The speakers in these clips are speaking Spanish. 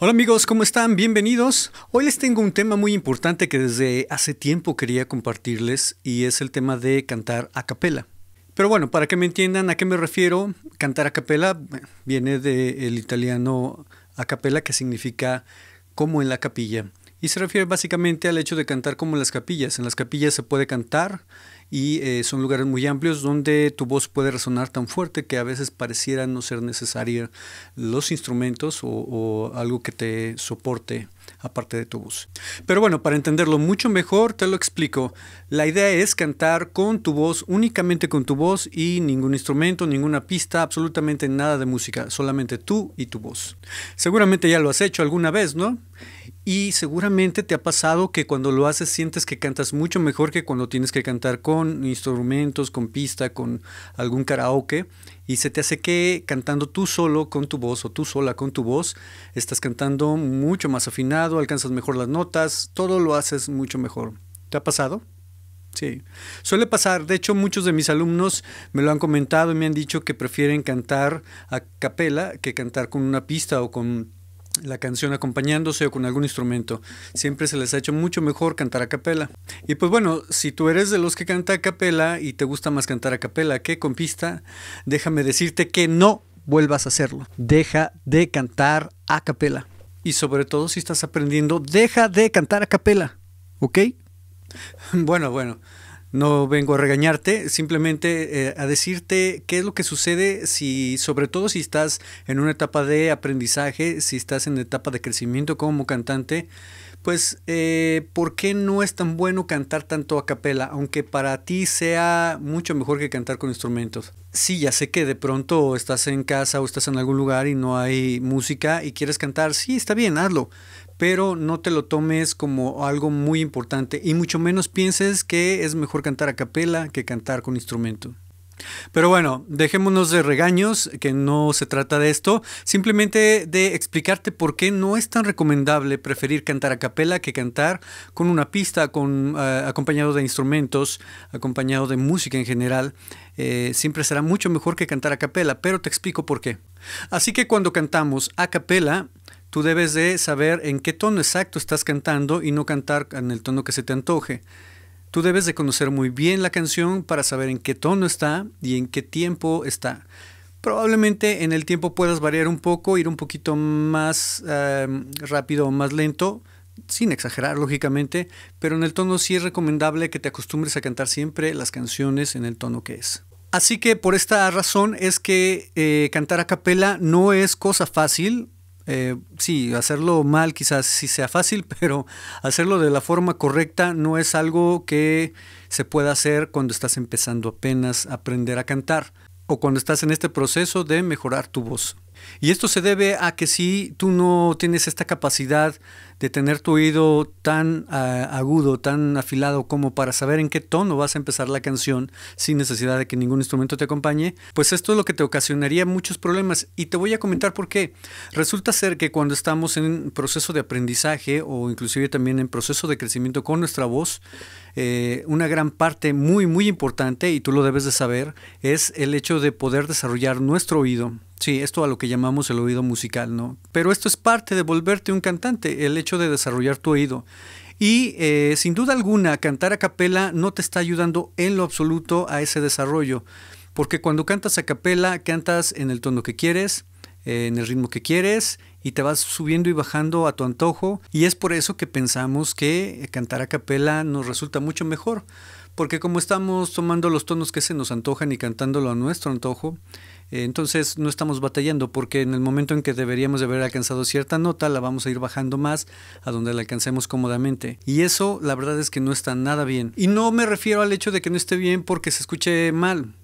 Hola amigos, ¿cómo están? Bienvenidos. Hoy les tengo un tema muy importante que desde hace tiempo quería compartirles y es el tema de cantar a capela. Pero bueno, para que me entiendan a qué me refiero, cantar a capela viene del italiano a capela que significa como en la capilla y se refiere básicamente al hecho de cantar como en las capillas. En las capillas se puede cantar y eh, son lugares muy amplios donde tu voz puede resonar tan fuerte que a veces pareciera no ser necesaria los instrumentos o algo que te soporte aparte de tu voz. Pero bueno, para entenderlo mucho mejor, te lo explico. La idea es cantar con tu voz, únicamente con tu voz y ningún instrumento, ninguna pista, absolutamente nada de música, solamente tú y tu voz. Seguramente ya lo has hecho alguna vez, ¿no? Y seguramente te ha pasado que cuando lo haces sientes que cantas mucho mejor que cuando tienes que cantar con instrumentos, con pista, con algún karaoke y se te hace que cantando tú solo con tu voz o tú sola con tu voz, estás cantando mucho más afinado, alcanzas mejor las notas, todo lo haces mucho mejor. ¿Te ha pasado? Sí, suele pasar. De hecho, muchos de mis alumnos me lo han comentado y me han dicho que prefieren cantar a capela que cantar con una pista o con la canción acompañándose o con algún instrumento. Siempre se les ha hecho mucho mejor cantar a capela. Y pues bueno, si tú eres de los que canta a capela y te gusta más cantar a capela que con pista, déjame decirte que no vuelvas a hacerlo. Deja de cantar a capela. Y sobre todo si estás aprendiendo, deja de cantar a capela. ¿Ok? Bueno, bueno. No vengo a regañarte, simplemente eh, a decirte qué es lo que sucede si, sobre todo si estás en una etapa de aprendizaje, si estás en etapa de crecimiento como cantante, pues, eh, ¿por qué no es tan bueno cantar tanto a capela, aunque para ti sea mucho mejor que cantar con instrumentos? Sí, ya sé que de pronto estás en casa o estás en algún lugar y no hay música y quieres cantar, sí, está bien, hazlo, pero no te lo tomes como algo muy importante y mucho menos pienses que es mejor cantar a capela que cantar con instrumento. Pero bueno, dejémonos de regaños, que no se trata de esto, simplemente de explicarte por qué no es tan recomendable preferir cantar a capela que cantar con una pista, con, eh, acompañado de instrumentos, acompañado de música en general. Eh, siempre será mucho mejor que cantar a capela, pero te explico por qué. Así que cuando cantamos a capela, tú debes de saber en qué tono exacto estás cantando y no cantar en el tono que se te antoje. Tú debes de conocer muy bien la canción para saber en qué tono está y en qué tiempo está. Probablemente en el tiempo puedas variar un poco, ir un poquito más em, rápido o más lento, sin exagerar lógicamente, pero en el tono sí es recomendable que te acostumbres a cantar siempre las canciones en el tono que es. Así que por esta razón es que eh, cantar a capela no es cosa fácil, eh, sí, hacerlo mal quizás sí sea fácil, pero hacerlo de la forma correcta no es algo que se pueda hacer cuando estás empezando apenas a aprender a cantar o cuando estás en este proceso de mejorar tu voz. Y esto se debe a que si tú no tienes esta capacidad de tener tu oído tan ah, agudo, tan afilado como para saber en qué tono vas a empezar la canción sin necesidad de que ningún instrumento te acompañe, pues esto es lo que te ocasionaría muchos problemas. Y te voy a comentar por qué. Resulta ser que cuando estamos en proceso de aprendizaje o inclusive también en proceso de crecimiento con nuestra voz, eh, una gran parte muy, muy importante, y tú lo debes de saber, es el hecho de poder desarrollar nuestro oído Sí, esto a lo que llamamos el oído musical, ¿no? Pero esto es parte de volverte un cantante, el hecho de desarrollar tu oído. Y eh, sin duda alguna, cantar a capela no te está ayudando en lo absoluto a ese desarrollo, porque cuando cantas a capela, cantas en el tono que quieres, eh, en el ritmo que quieres, y te vas subiendo y bajando a tu antojo, y es por eso que pensamos que cantar a capela nos resulta mucho mejor, porque como estamos tomando los tonos que se nos antojan y cantándolo a nuestro antojo, eh, entonces no estamos batallando porque en el momento en que deberíamos de haber alcanzado cierta nota, la vamos a ir bajando más a donde la alcancemos cómodamente. Y eso la verdad es que no está nada bien. Y no me refiero al hecho de que no esté bien porque se escuche mal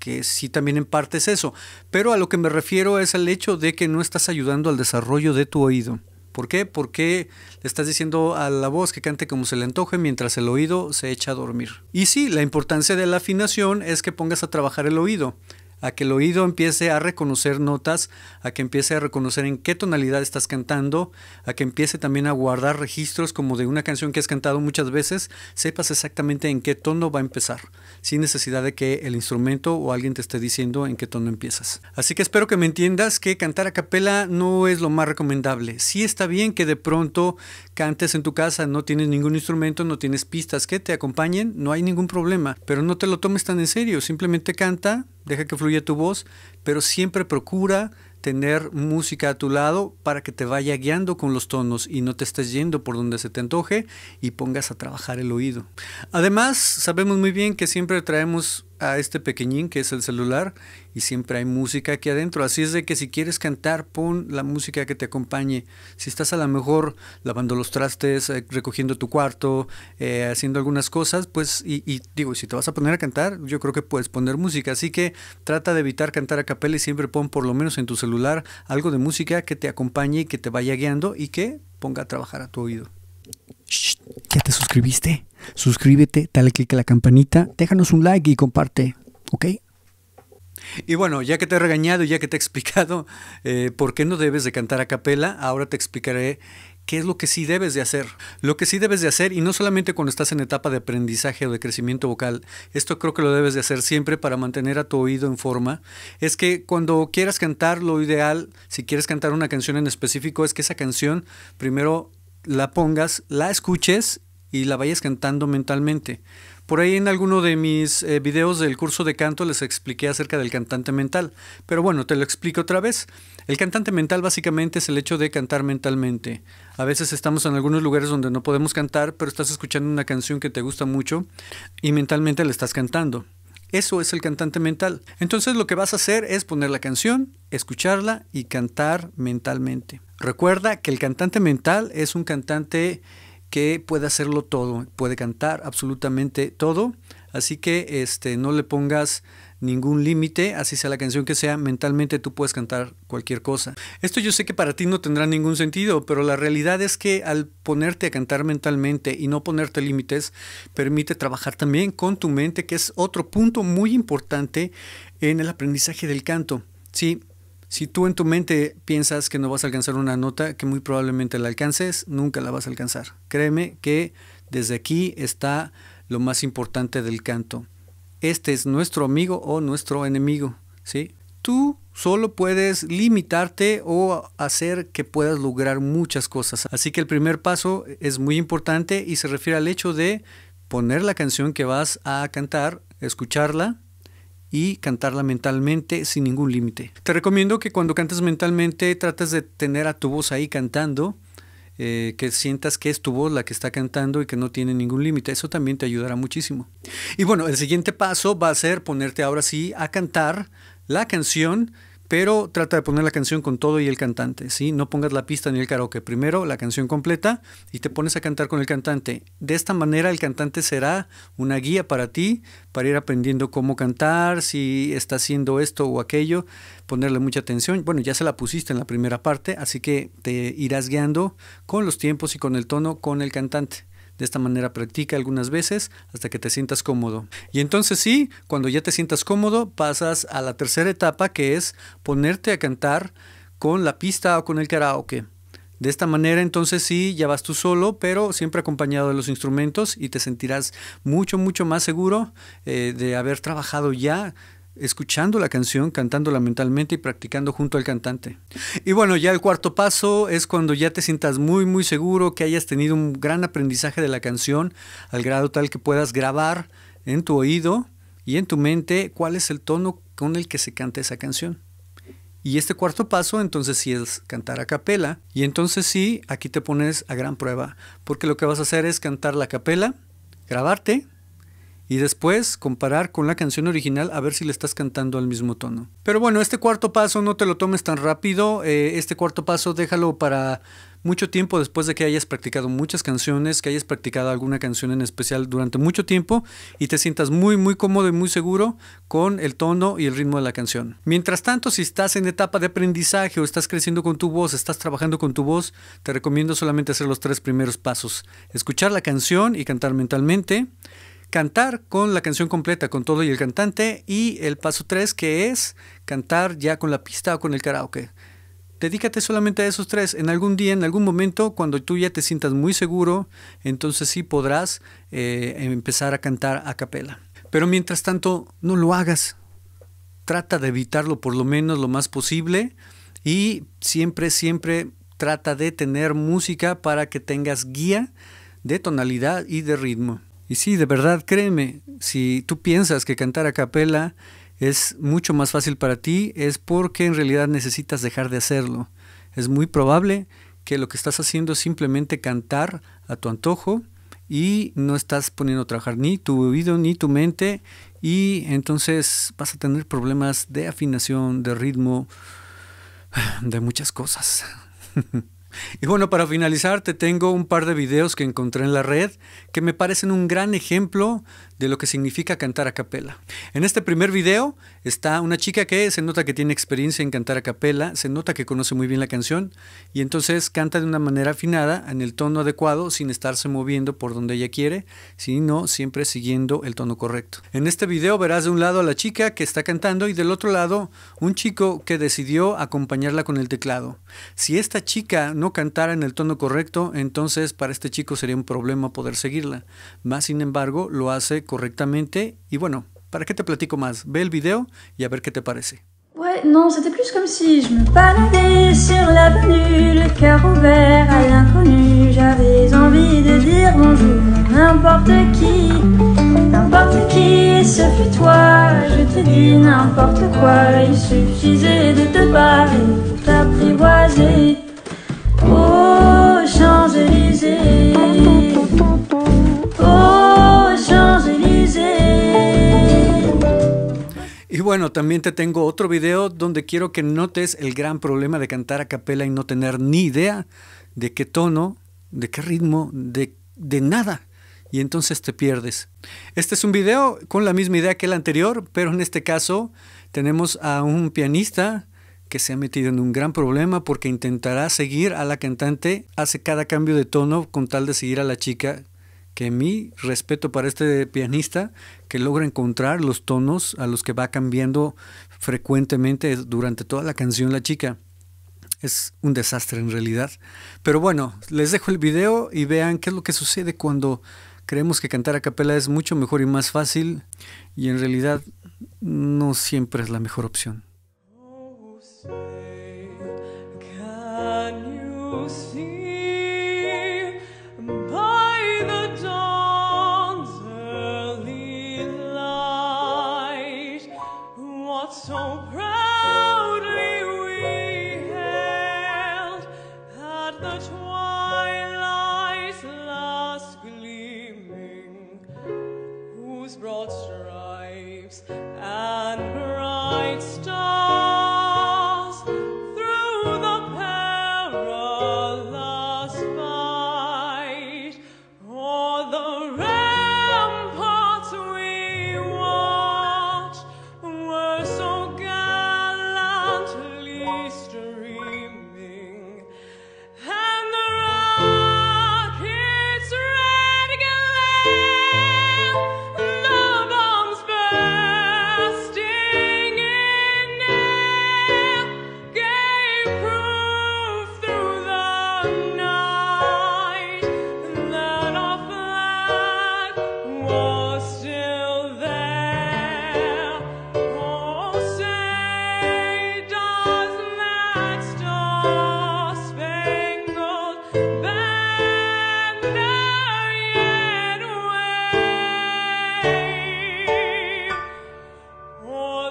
que sí también en parte es eso, pero a lo que me refiero es al hecho de que no estás ayudando al desarrollo de tu oído. ¿Por qué? Porque le estás diciendo a la voz que cante como se le antoje mientras el oído se echa a dormir. Y sí, la importancia de la afinación es que pongas a trabajar el oído a que el oído empiece a reconocer notas, a que empiece a reconocer en qué tonalidad estás cantando, a que empiece también a guardar registros como de una canción que has cantado muchas veces, sepas exactamente en qué tono va a empezar, sin necesidad de que el instrumento o alguien te esté diciendo en qué tono empiezas. Así que espero que me entiendas que cantar a capela no es lo más recomendable. si está bien que de pronto cantes en tu casa, no tienes ningún instrumento, no tienes pistas que te acompañen, no hay ningún problema, pero no te lo tomes tan en serio, simplemente canta deja que fluya tu voz, pero siempre procura tener música a tu lado para que te vaya guiando con los tonos y no te estés yendo por donde se te antoje y pongas a trabajar el oído. Además, sabemos muy bien que siempre traemos a este pequeñín que es el celular y siempre hay música aquí adentro. Así es de que si quieres cantar, pon la música que te acompañe. Si estás a lo mejor lavando los trastes, eh, recogiendo tu cuarto, eh, haciendo algunas cosas, pues, y, digo, si te vas a poner a cantar, yo creo que puedes poner música. Así que trata de evitar cantar a capela y siempre pon por lo menos en tu celular celular algo de música que te acompañe y que te vaya guiando y que ponga a trabajar a tu oído. ¿Ya te suscribiste? Suscríbete, dale clic a la campanita, déjanos un like y comparte, ¿ok? Y bueno, ya que te he regañado y ya que te he explicado eh, por qué no debes de cantar a capela, ahora te explicaré qué es lo que sí debes de hacer. Lo que sí debes de hacer, y no solamente cuando estás en etapa de aprendizaje o de crecimiento vocal, esto creo que lo debes de hacer siempre para mantener a tu oído en forma, es que cuando quieras cantar, lo ideal, si quieres cantar una canción en específico, es que esa canción primero la pongas, la escuches y la vayas cantando mentalmente. Por ahí en alguno de mis eh, videos del curso de canto les expliqué acerca del cantante mental, pero bueno, te lo explico otra vez. El cantante mental básicamente es el hecho de cantar mentalmente. A veces estamos en algunos lugares donde no podemos cantar, pero estás escuchando una canción que te gusta mucho y mentalmente la estás cantando. Eso es el cantante mental. Entonces lo que vas a hacer es poner la canción, escucharla y cantar mentalmente. Recuerda que el cantante mental es un cantante que puede hacerlo todo, puede cantar absolutamente todo, así que este, no le pongas ningún límite, así sea la canción que sea, mentalmente tú puedes cantar cualquier cosa. Esto yo sé que para ti no tendrá ningún sentido, pero la realidad es que al ponerte a cantar mentalmente y no ponerte límites, permite trabajar también con tu mente, que es otro punto muy importante en el aprendizaje del canto. Sí, si tú en tu mente piensas que no vas a alcanzar una nota, que muy probablemente la alcances, nunca la vas a alcanzar. Créeme que desde aquí está lo más importante del canto. Este es nuestro amigo o nuestro enemigo, ¿sí? Tú solo puedes limitarte o hacer que puedas lograr muchas cosas. Así que el primer paso es muy importante y se refiere al hecho de poner la canción que vas a cantar, escucharla, y cantarla mentalmente sin ningún límite. Te recomiendo que cuando cantes mentalmente trates de tener a tu voz ahí cantando, eh, que sientas que es tu voz la que está cantando y que no tiene ningún límite. Eso también te ayudará muchísimo. Y bueno, el siguiente paso va a ser ponerte ahora sí a cantar la canción pero trata de poner la canción con todo y el cantante, ¿sí? No pongas la pista ni el karaoke, primero la canción completa y te pones a cantar con el cantante. De esta manera el cantante será una guía para ti, para ir aprendiendo cómo cantar, si está haciendo esto o aquello, ponerle mucha atención. Bueno, ya se la pusiste en la primera parte, así que te irás guiando con los tiempos y con el tono con el cantante. De esta manera practica algunas veces hasta que te sientas cómodo. Y entonces sí, cuando ya te sientas cómodo, pasas a la tercera etapa que es ponerte a cantar con la pista o con el karaoke. De esta manera entonces sí, ya vas tú solo, pero siempre acompañado de los instrumentos y te sentirás mucho, mucho más seguro eh, de haber trabajado ya escuchando la canción, cantándola mentalmente y practicando junto al cantante. Y bueno, ya el cuarto paso es cuando ya te sientas muy muy seguro que hayas tenido un gran aprendizaje de la canción, al grado tal que puedas grabar en tu oído y en tu mente cuál es el tono con el que se canta esa canción. Y este cuarto paso entonces sí es cantar a capela. Y entonces sí, aquí te pones a gran prueba, porque lo que vas a hacer es cantar la capela, grabarte y después comparar con la canción original a ver si le estás cantando al mismo tono. Pero bueno, este cuarto paso no te lo tomes tan rápido, eh, este cuarto paso déjalo para mucho tiempo después de que hayas practicado muchas canciones, que hayas practicado alguna canción en especial durante mucho tiempo y te sientas muy muy cómodo y muy seguro con el tono y el ritmo de la canción. Mientras tanto, si estás en etapa de aprendizaje o estás creciendo con tu voz, estás trabajando con tu voz, te recomiendo solamente hacer los tres primeros pasos. Escuchar la canción y cantar mentalmente, cantar con la canción completa, con todo y el cantante. Y el paso tres que es cantar ya con la pista o con el karaoke. Dedícate solamente a esos tres. En algún día, en algún momento, cuando tú ya te sientas muy seguro, entonces sí podrás eh, empezar a cantar a capela. Pero mientras tanto, no lo hagas. Trata de evitarlo por lo menos lo más posible y siempre, siempre trata de tener música para que tengas guía de tonalidad y de ritmo. Y sí, de verdad, créeme, si tú piensas que cantar a capela es mucho más fácil para ti, es porque en realidad necesitas dejar de hacerlo. Es muy probable que lo que estás haciendo es simplemente cantar a tu antojo y no estás poniendo a trabajar ni tu oído ni tu mente y entonces vas a tener problemas de afinación, de ritmo, de muchas cosas. Y bueno, para finalizar, te tengo un par de videos que encontré en la red que me parecen un gran ejemplo de lo que significa cantar a capela. En este primer video está una chica que se nota que tiene experiencia en cantar a capela, se nota que conoce muy bien la canción y entonces canta de una manera afinada, en el tono adecuado, sin estarse moviendo por donde ella quiere, sino siempre siguiendo el tono correcto. En este video verás de un lado a la chica que está cantando y del otro lado un chico que decidió acompañarla con el teclado. Si esta chica no no cantara en el tono correcto, entonces para este chico sería un problema poder seguirla. Más sin embargo, lo hace correctamente y bueno, ¿para qué te platico más? Ve el video y a ver qué te parece. Ouais, non, c'était plus comme si je me baladais sur l'avenue, le cœur ouvert à l'inconnu. J'avais envie de dire bonjour à n'importe qui, n'importe qui, ce fut toi. Je t'ai dit n'importe quoi, il suffisait de te barrer t'apprivoiser. Oh, y bueno, también te tengo otro video donde quiero que notes el gran problema de cantar a capela y no tener ni idea de qué tono, de qué ritmo, de, de nada. Y entonces te pierdes. Este es un video con la misma idea que el anterior, pero en este caso tenemos a un pianista que se ha metido en un gran problema porque intentará seguir a la cantante, hace cada cambio de tono con tal de seguir a la chica, que mi respeto para este pianista que logra encontrar los tonos a los que va cambiando frecuentemente durante toda la canción la chica. Es un desastre en realidad. Pero bueno, les dejo el video y vean qué es lo que sucede cuando creemos que cantar a capela es mucho mejor y más fácil y en realidad no siempre es la mejor opción. say, can you see?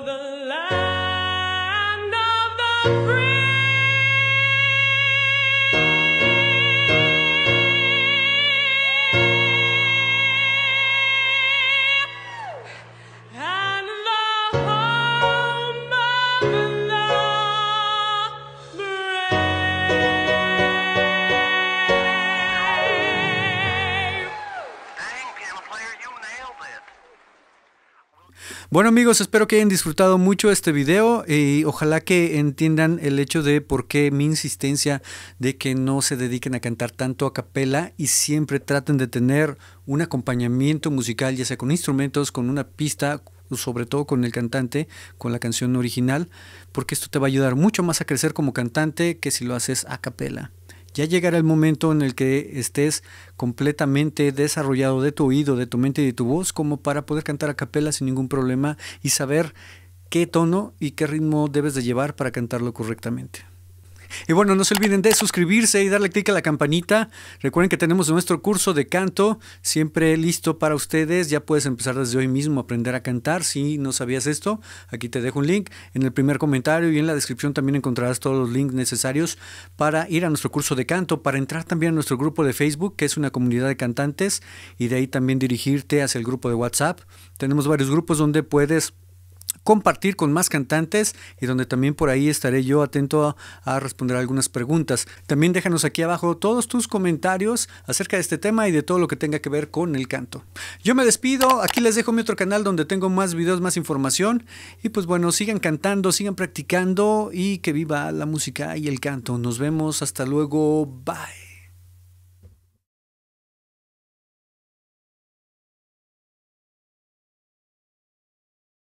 the land of the free. Bueno amigos, espero que hayan disfrutado mucho este video y ojalá que entiendan el hecho de por qué mi insistencia de que no se dediquen a cantar tanto a capela y siempre traten de tener un acompañamiento musical, ya sea con instrumentos, con una pista, sobre todo con el cantante, con la canción original, porque esto te va a ayudar mucho más a crecer como cantante que si lo haces a capela. Ya llegará el momento en el que estés completamente desarrollado de tu oído, de tu mente y de tu voz, como para poder cantar a capela sin ningún problema y saber qué tono y qué ritmo debes de llevar para cantarlo correctamente. Y bueno, no se olviden de suscribirse y darle clic a la campanita. Recuerden que tenemos nuestro curso de canto siempre listo para ustedes. Ya puedes empezar desde hoy mismo a aprender a cantar. Si no sabías esto, aquí te dejo un link. En el primer comentario y en la descripción también encontrarás todos los links necesarios para ir a nuestro curso de canto, para entrar también a nuestro grupo de Facebook, que es una comunidad de cantantes, y de ahí también dirigirte hacia el grupo de WhatsApp. Tenemos varios grupos donde puedes compartir con más cantantes y donde también por ahí estaré yo atento a, responder algunas preguntas. También déjanos aquí abajo todos tus comentarios acerca de este tema y de todo lo que tenga que ver con el canto. Yo me despido, aquí les dejo mi otro canal donde tengo más videos, más información y pues bueno, sigan cantando, sigan practicando y que viva la música y el canto. Nos vemos, hasta luego, bye.